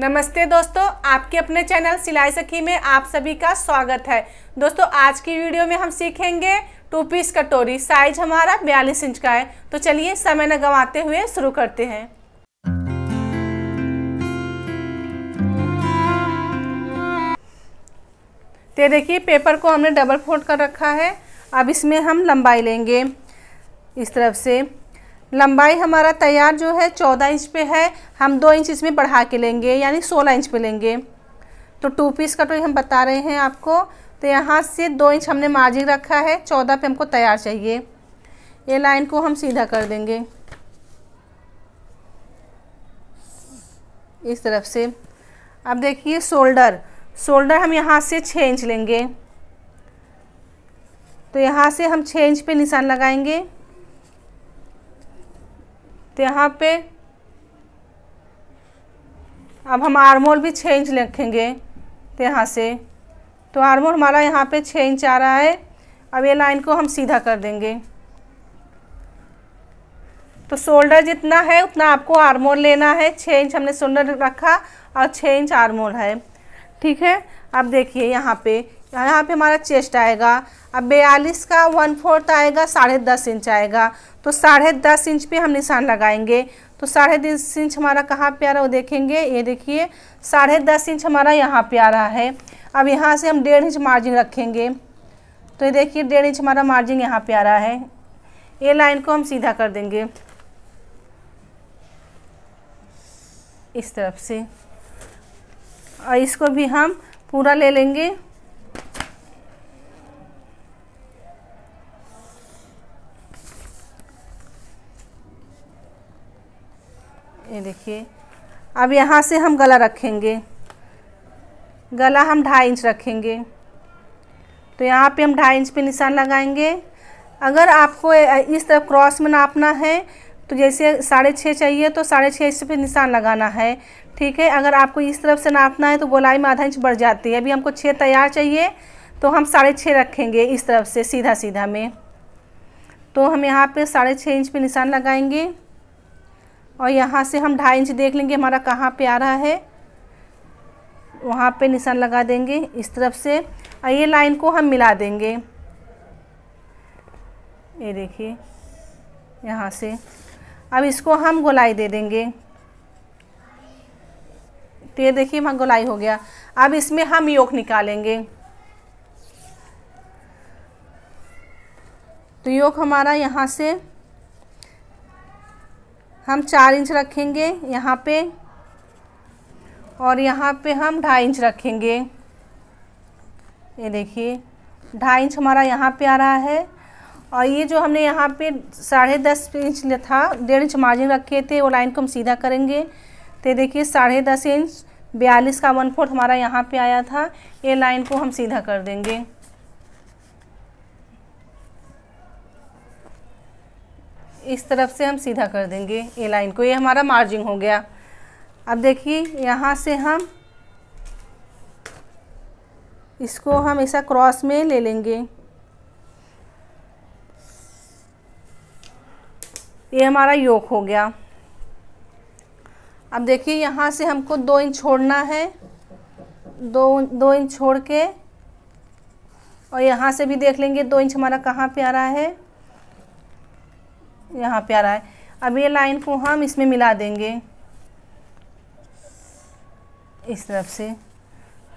नमस्ते दोस्तों आपके अपने चैनल सिलाई सखी में आप सभी का स्वागत है दोस्तों आज की वीडियो में हम सीखेंगे टू पीस कटोरी साइज हमारा बयालीस इंच का है तो चलिए समय न गंवाते हुए शुरू करते हैं तो देखिए पेपर को हमने डबल फोल्ड कर रखा है अब इसमें हम लंबाई लेंगे इस तरफ से लंबाई हमारा तैयार जो है चौदह इंच पे है हम दो इंच इसमें बढ़ा के लेंगे यानी सोलह इंच पे लेंगे तो टू पीस कटोरी हम बता रहे हैं आपको तो यहाँ से दो इंच हमने मार्जिन रखा है चौदह पे हमको तैयार चाहिए ये लाइन को हम सीधा कर देंगे इस तरफ से अब देखिए शोल्डर शोल्डर हम यहाँ से छः इंच लेंगे तो यहाँ से हम छः इंच पे निशान लगाएंगे तो यहाँ पे अब हम आर्मोल भी छः इंच लिखेंगे तो यहाँ से तो आर्मोल हमारा यहाँ पे छः इंच आ रहा है अब ये लाइन को हम सीधा कर देंगे तो शोल्डर जितना है उतना आपको आर्मोल लेना है छः इंच हमने शोल्डर रखा और छः इंच आर्मोल है ठीक है अब देखिए यहाँ पे यहाँ पे हमारा चेस्ट आएगा अब बयालीस का वन फोर्थ आएगा साढ़े दस इंच आएगा तो साढ़े दस इंच पे हम निशान लगाएंगे तो साढ़े दस इंच हमारा कहाँ पे आ रहा है वो देखेंगे ये देखिए साढ़े दस इंच हमारा यहाँ पे आ रहा है अब यहाँ से हम डेढ़ इंच मार्जिन रखेंगे तो ये देखिए डेढ़ इंच हमारा मार्जिन यहाँ पे आ रहा है ये लाइन को हम सीधा कर देंगे इस तरफ से और इसको भी हम पूरा ले लेंगे ये देखिए अब यहाँ से हम गला रखेंगे गला हम ढाई इंच रखेंगे तो यहाँ पे हम ढाई इंच पे निशान लगाएंगे अगर आपको इस तरफ क्रॉस में नापना है तो जैसे साढ़े छः चाहिए तो साढ़े छः इंच पे निशान लगाना है ठीक है अगर आपको इस तरफ से नापना है तो गोलाई में आधा इंच बढ़ जाती है अभी हमको छः तैयार चाहिए तो हम साढ़े छः रखेंगे इस तरफ से सीधा सीधा में तो हम यहाँ पे साढ़े छः इंच पे निशान लगाएंगे और यहाँ से हम ढाई इंच देख लेंगे हमारा कहाँ पे आ रहा है वहाँ पे निशान लगा देंगे इस तरफ से और ये लाइन को हम मिला देंगे ये देखिए यहाँ से अब इसको हम गोलाई दे देंगे तो ये देखिए वहाँ गोलाई हो गया अब इसमें हम योग निकालेंगे तो योग हमारा यहाँ से हम चार इंच रखेंगे यहाँ पे और यहाँ पे हम ढाई इंच रखेंगे ये देखिए ढाई इंच हमारा यहाँ पे आ रहा है और ये जो हमने यहाँ पे साढ़े दस इंच था डेढ़ इंच मार्जिन रखे थे वो लाइन को हम सीधा करेंगे तो देखिए साढ़े दस इंच बयालीस का वन फोर्थ हमारा यहाँ पे आया था ये लाइन को हम सीधा कर देंगे इस तरफ से हम सीधा कर देंगे ये लाइन को ये हमारा मार्जिंग हो गया अब देखिए यहाँ से हम इसको हम ऐसा क्रॉस में ले लेंगे ये हमारा योग हो गया अब देखिए यहाँ से हमको दो इंच छोड़ना है दो दो इंच छोड़ के और यहाँ से भी देख लेंगे दो इंच हमारा कहाँ पे आ रहा है यहाँ पे आ रहा है अब ये लाइन को हम इसमें मिला देंगे इस तरफ से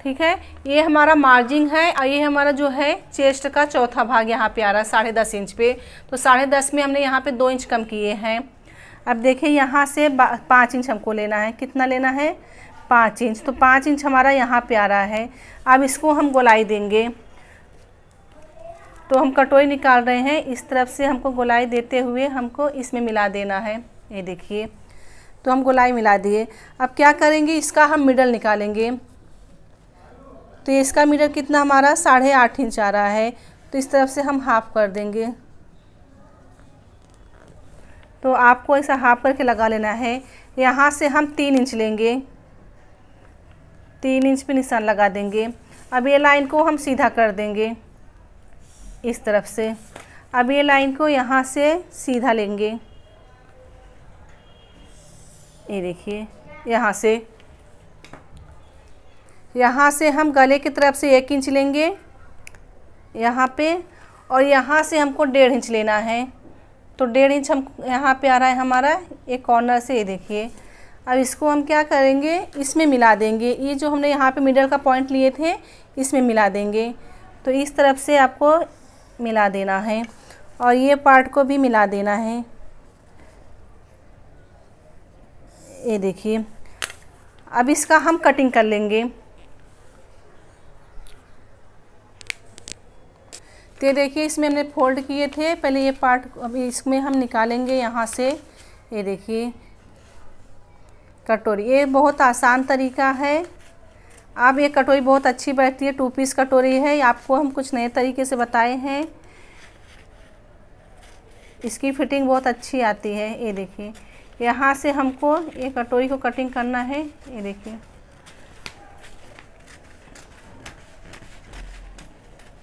ठीक है ये हमारा मार्जिन है और ये हमारा जो है चेस्ट का चौथा भाग यहाँ पे आ रहा है साढ़े दस इंच पे तो साढ़े दस में हमने यहाँ पे दो इंच कम किए हैं अब देखिए यहाँ से पाँच इंच हमको लेना है कितना लेना है पाँच इंच तो पाँच इंच हमारा यहाँ पे आ रहा है अब इसको हम गोलाई देंगे तो हम कटोरी निकाल रहे हैं इस तरफ से हमको गोलाई देते हुए हमको इसमें मिला देना है ये देखिए तो हम गोलाई मिला दिए अब क्या करेंगे इसका हम मिडल निकालेंगे तो इसका मिडल कितना हमारा साढ़े आठ इंच आ रहा है तो इस तरफ से हम हाफ़ कर देंगे तो आपको ऐसा हाफ करके लगा लेना है यहाँ से हम तीन इंच लेंगे तीन इंच पे निशान लगा देंगे अब ये लाइन को हम सीधा कर देंगे इस तरफ से अब ये लाइन को यहाँ से सीधा लेंगे ये देखिए यहाँ से यहाँ से हम गले की तरफ से एक इंच लेंगे यहाँ पे और यहाँ से हमको डेढ़ इंच लेना है तो डेढ़ इंच हम यहाँ पे आ रहा है हमारा एक कॉर्नर से ये देखिए अब इसको हम क्या करेंगे इसमें मिला देंगे ये जो हमने यहाँ पे मिडल का पॉइंट लिए थे इसमें मिला देंगे तो इस तरफ से आपको मिला देना है और ये पार्ट को भी मिला देना है ये देखिए अब इसका हम कटिंग कर लेंगे तो ये देखिए इसमें हमने फोल्ड किए थे पहले ये पार्ट अभी इसमें हम निकालेंगे यहाँ से ये देखिए कटोरी ये बहुत आसान तरीका है आप ये कटोरी बहुत अच्छी बैठती है टू पीस कटोरी है आपको हम कुछ नए तरीके से बताए हैं इसकी फिटिंग बहुत अच्छी आती है ये देखिए यहाँ से हमको ये कटोरी को कटिंग करना है ये देखिए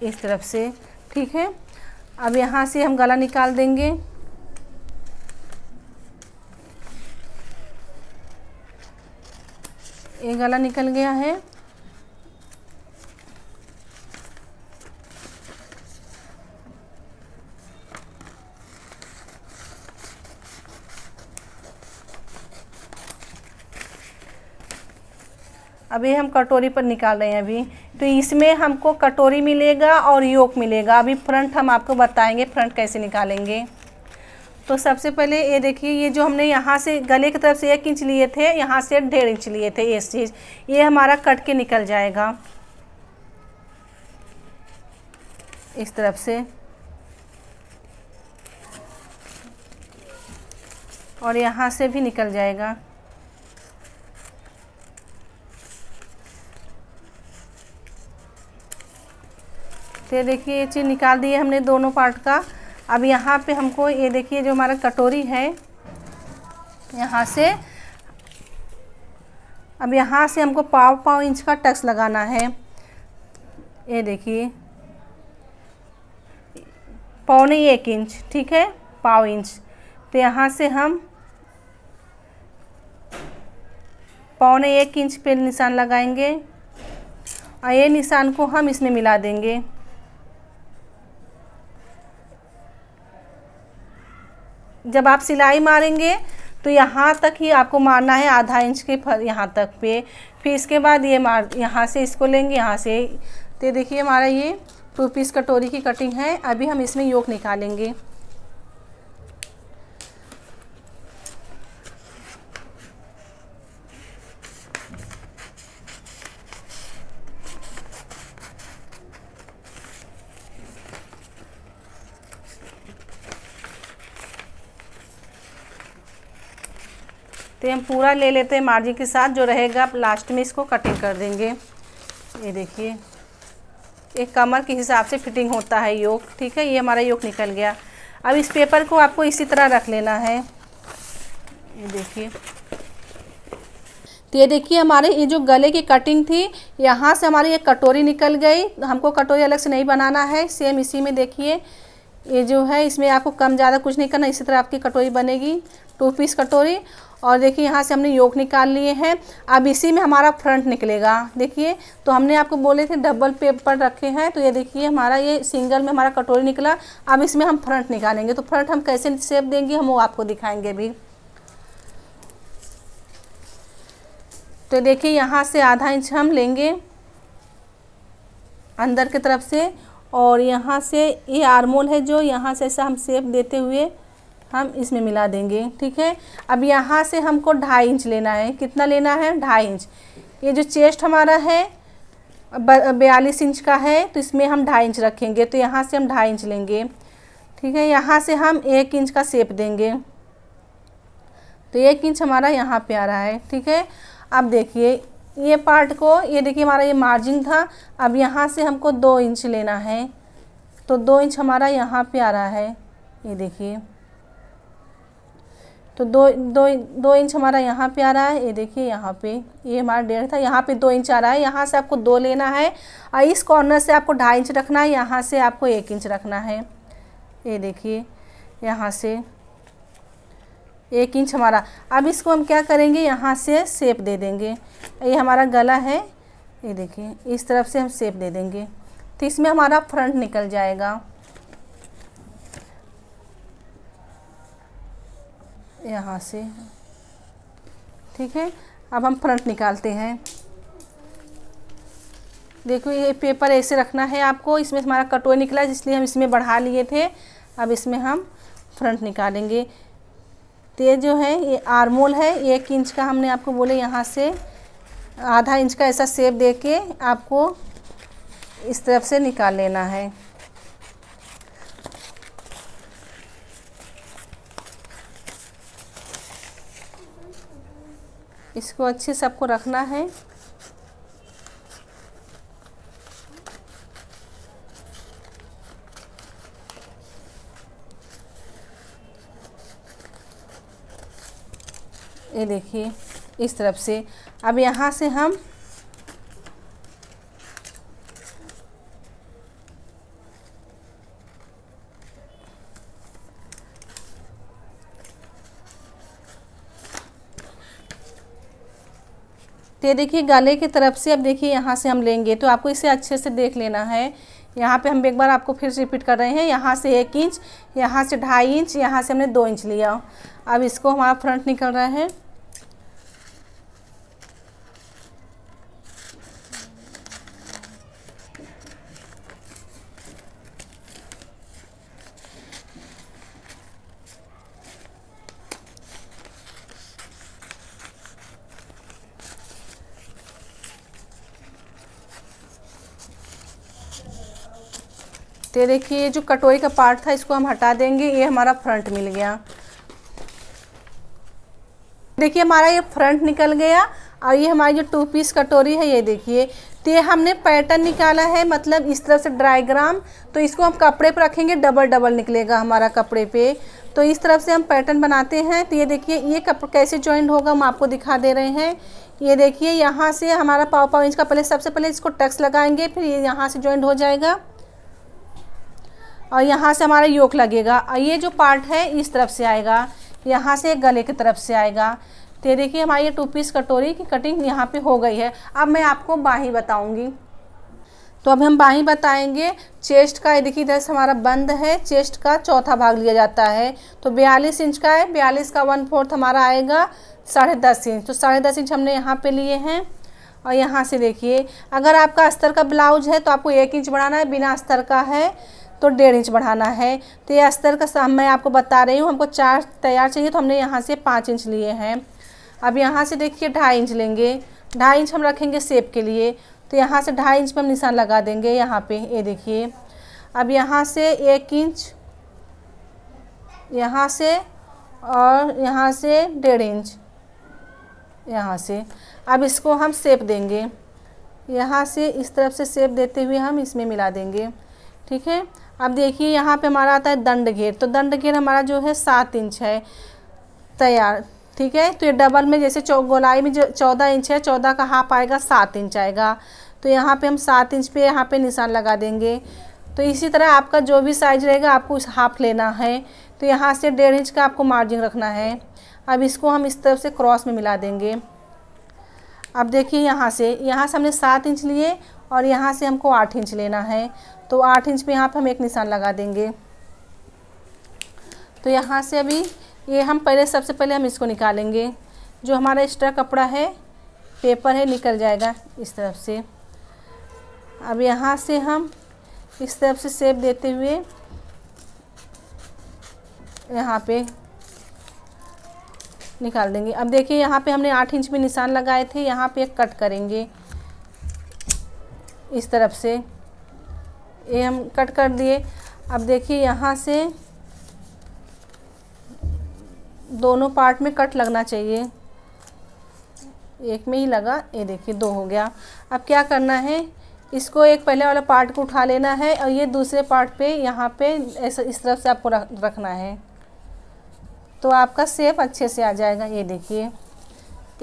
इस तरफ से ठीक है अब यहाँ से हम गला निकाल देंगे ये गला निकल गया है अभी हम कटोरी पर निकाल रहे हैं अभी तो इसमें हमको कटोरी मिलेगा और योक मिलेगा अभी फ्रंट हम आपको बताएंगे फ्रंट कैसे निकालेंगे तो सबसे पहले ये देखिए ये जो हमने यहाँ से गले की तरफ से एक इंच लिए थे यहाँ से डेढ़ इंच लिए थे ये चीज़ ये हमारा कट के निकल जाएगा इस तरफ से और यहाँ से भी निकल जाएगा तो ये देखिए ये चीज़ निकाल दिए हमने दोनों पार्ट का अब यहाँ पे हमको ये देखिए जो हमारा कटोरी है यहाँ से अब यहाँ से हमको पाव पाव इंच का टक्स लगाना है ये देखिए पौने एक इंच ठीक है पाव इंच तो यहाँ से हम पौने एक इंच पे निशान लगाएंगे और ये निशान को हम इसमें मिला देंगे जब आप सिलाई मारेंगे तो यहाँ तक ही आपको मारना है आधा इंच के फर यहाँ तक पे फिर इसके बाद ये मार यहाँ से इसको लेंगे यहाँ से तो देखिए हमारा ये टू पीस कटोरी की कटिंग है अभी हम इसमें योग निकालेंगे तो हम पूरा ले लेते हैं मार्जिन के साथ जो रहेगा आप लास्ट में इसको कटिंग कर देंगे ये देखिए एक कमर के हिसाब से फिटिंग होता है योग ठीक है ये हमारा योग निकल गया अब इस पेपर को आपको इसी तरह रख लेना है ये देखिए तो ये देखिए हमारे ये जो गले की कटिंग थी यहाँ से हमारी एक कटोरी निकल गई हमको कटोरी अलग से नहीं बनाना है सेम इसी में देखिए ये जो है इसमें आपको कम ज़्यादा कुछ नहीं करना इसी तरह आपकी कटोरी बनेगी टू पीस कटोरी और देखिए यहाँ से हमने योग निकाल लिए हैं अब इसी में हमारा फ्रंट निकलेगा देखिए तो हमने आपको बोले थे डबल पेपर रखे हैं तो ये देखिए हमारा ये सिंगल में हमारा कटोरी निकला अब इसमें हम फ्रंट निकालेंगे तो फ्रंट हम कैसे शेप देंगे हम वो आपको दिखाएंगे अभी तो देखिए यहाँ से आधा इंच हम लेंगे अंदर की तरफ से और यहाँ से ये आरमोल है जो यहाँ से ऐसा हम सेप देते हुए हम इसमें मिला देंगे ठीक है अब यहाँ से हमको ढाई इंच लेना है कितना लेना है ढाई इंच ये जो चेस्ट हमारा है बयालीस इंच का है तो इसमें हम ढाई इंच रखेंगे तो यहाँ से हम ढाई इंच लेंगे ठीक है यहाँ से हम एक इंच का सेप देंगे तो एक इंच हमारा यहाँ पे आ रहा है ठीक है अब देखिए ये पार्ट को ये देखिए हमारा ये मार्जिन था अब यहाँ से हमको दो इंच लेना है तो दो इंच हमारा यहाँ पे आ रहा है ये देखिए तो दो दो दो इंच हमारा यहाँ पे आ रहा है ये देखिए यहाँ पे ये हमारा डेढ़ था यहाँ पे दो इंच आ रहा है यहाँ से आपको दो लेना है और इस कॉर्नर से आपको ढाई इंच रखना है यहाँ से आपको एक इंच रखना है ये देखिए यहाँ से एक इंच हमारा अब इसको हम क्या करेंगे यहाँ से सेप दे देंगे ये हमारा गला है ये देखिए इस तरफ से हम सेप दे देंगे तो इसमें हमारा फ्रंट निकल जाएगा यहाँ से ठीक है अब हम फ्रंट निकालते हैं देखो ये पेपर ऐसे रखना है आपको इसमें हमारा कटोरी निकला जिसलिए हम इसमें बढ़ा लिए थे अब इसमें हम फ्रंट निकालेंगे तो ये जो है ये आरमोल है एक इंच का हमने आपको बोले यहाँ से आधा इंच का ऐसा सेब दे के आपको इस तरफ से निकाल लेना है इसको अच्छे से आपको रखना है ये देखिए इस तरफ से अब यहाँ से हम तो देखिए गले की तरफ से अब देखिए यहाँ से हम लेंगे तो आपको इसे अच्छे से देख लेना है यहाँ पे हम एक बार आपको फिर से रिपीट कर रहे हैं यहाँ से एक इंच यहाँ से ढाई इंच यहाँ से हमने दो इंच लिया अब इसको हमारा फ्रंट निकल रहा है तो ये देखिए जो कटोरी का पार्ट था इसको हम हटा देंगे ये हमारा फ्रंट मिल गया देखिए हमारा ये फ्रंट निकल गया और ये हमारी जो टू पीस कटोरी है ये देखिए तो ये हमने पैटर्न निकाला है मतलब इस तरफ से डायग्राम तो इसको हम कपड़े पर रखेंगे डबल डबल निकलेगा हमारा कपड़े पे तो इस तरफ से हम पैटर्न बनाते हैं तो ये देखिए ये कप कैसे ज्वाइंट होगा हम आपको दिखा दे रहे हैं ये देखिए यहाँ से हमारा पाव पाव इंच का पहले सबसे पहले इसको टक्स लगाएंगे फिर ये यहाँ से ज्वाइंट हो जाएगा और यहाँ से हमारा योक लगेगा और ये जो पार्ट है इस तरफ से आएगा यहाँ से गले की तरफ से आएगा तो देखिए हमारी ये टू पीस कटोरी की कटिंग यहाँ पे हो गई है अब मैं आपको बाही बताऊँगी तो अब हम बाही बताएंगे चेस्ट का ये देखिए इधर से हमारा बंद है चेस्ट का चौथा भाग लिया जाता है तो बयालीस इंच का है बयालीस का वन फोर्थ हमारा आएगा साढ़े दस इंच तो साढ़े दस इंच हमने यहाँ पे लिए हैं और यहाँ से देखिए अगर आपका अस्तर का ब्लाउज है तो आपको एक इंच बढ़ाना है बिना अस्तर का है तो डेढ़ इंच बढ़ाना है तो ये अस्तर का मैं आपको बता रही हूँ हमको चार तैयार चाहिए तो हमने यहाँ से पाँच इंच लिए हैं अब यहाँ से देखिए ढाई इंच लेंगे ढाई इंच हम रखेंगे सेब के लिए तो यहाँ से ढाई इंच पर हम निशान लगा देंगे यहाँ पे ये देखिए अब यहाँ से एक इंच यहाँ से और यहाँ से डेढ़ इंच यहाँ से अब इसको हम सेप देंगे यहाँ से इस तरफ से सेप देते हुए हम इसमें मिला देंगे ठीक है अब देखिए यहाँ पे हमारा आता है दंड घेर तो दंड घेर हमारा जो है सात इंच है तैयार ठीक है तो ये डबल में जैसे गोलाई में जो चौदह इंच है चौदह का हाफ आएगा सात इंच आएगा तो यहाँ पे हम सात इंच पे यहाँ पे निशान लगा देंगे तो इसी तरह आपका जो भी साइज रहेगा आपको उस हाफ लेना है तो यहाँ से डेढ़ इंच का आपको मार्जिन रखना है अब इसको हम इस तरफ से क्रॉस में मिला देंगे अब देखिए यहाँ से यहाँ से हमने सात इंच लिए और यहाँ से हमको आठ इंच लेना है तो आठ इंच पे यहाँ पे हम एक निशान लगा देंगे तो यहाँ से अभी ये हम पहले सबसे पहले हम इसको निकालेंगे जो हमारा एक्स्ट्रा कपड़ा है पेपर है निकल जाएगा इस तरफ से अब यहाँ से हम इस तरफ से सेब देते हुए यहाँ पे निकाल देंगे अब देखिए यहाँ पे हमने आठ इंच में निशान लगाए थे यहाँ पे कट करेंगे इस तरफ से ये हम कट कर दिए अब देखिए यहाँ से दोनों पार्ट में कट लगना चाहिए एक में ही लगा ये देखिए दो हो गया अब क्या करना है इसको एक पहले वाला पार्ट को उठा लेना है और ये दूसरे पार्ट पे यहाँ पे इस तरफ से आपको रखना है तो आपका सेप अच्छे से आ जाएगा ये देखिए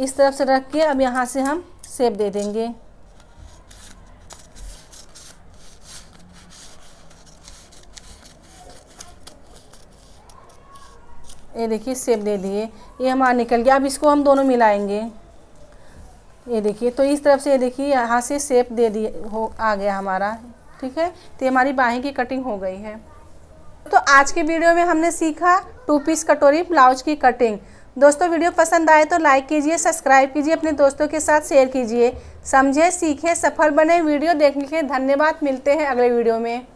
इस तरफ से रख के अब यहाँ से हम सेप दे देंगे ये देखिए सेब दे दिए ये हमारा निकल गया अब इसको हम दोनों मिलाएंगे ये देखिए तो इस तरफ से ये देखिए यहाँ से सेप दे दिए हो आ गया हमारा ठीक है तो ये हमारी बाहें की कटिंग हो गई है तो आज के वीडियो में हमने सीखा टू पीस कटोरी ब्लाउज की कटिंग दोस्तों वीडियो पसंद आए तो लाइक कीजिए सब्सक्राइब कीजिए अपने दोस्तों के साथ शेयर कीजिए समझे सीखें सफल बने वीडियो देखने के धन्यवाद मिलते हैं अगले वीडियो में